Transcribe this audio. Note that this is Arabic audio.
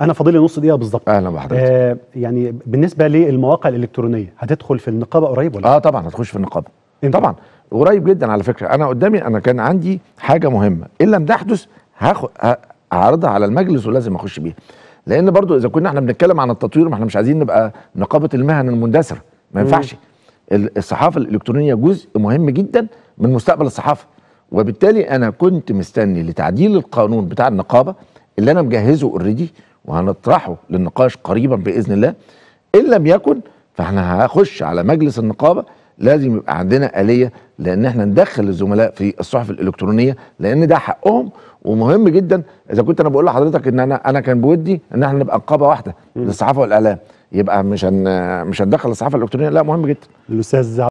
انا فاضل لي نص دقيقه بالظبط اهلا بحضرتك آه يعني بالنسبه للمواقع الالكترونيه هتدخل في النقابه قريب ولا اه طبعا هتخش في النقابه طبعا قريب جدا على فكره انا قدامي انا كان عندي حاجه مهمه ان لم تحدث هاخد هعرضها على المجلس ولازم اخش بيها لان برضو اذا كنا احنا بنتكلم عن التطوير ما احنا مش عايزين نبقى نقابه المهن المندثره ما ينفعش الصحافه الالكترونيه جزء مهم جدا من مستقبل الصحافه وبالتالي انا كنت مستني لتعديل القانون بتاع النقابه اللي انا مجهزه اوريدي وهنطرحه للنقاش قريبا باذن الله ان لم يكن فاحنا هخش على مجلس النقابه لازم يبقى عندنا آلية لأن احنا ندخل الزملاء في الصحف الإلكترونية لأن ده حقهم ومهم جدا إذا كنت أنا بقول لحضرتك إن أنا أنا كان بودي إن احنا نبقى نقابة واحدة للصحافة والإعلام يبقى مش هن مش هندخل الصحافة الإلكترونية لا مهم جدا الأستاذ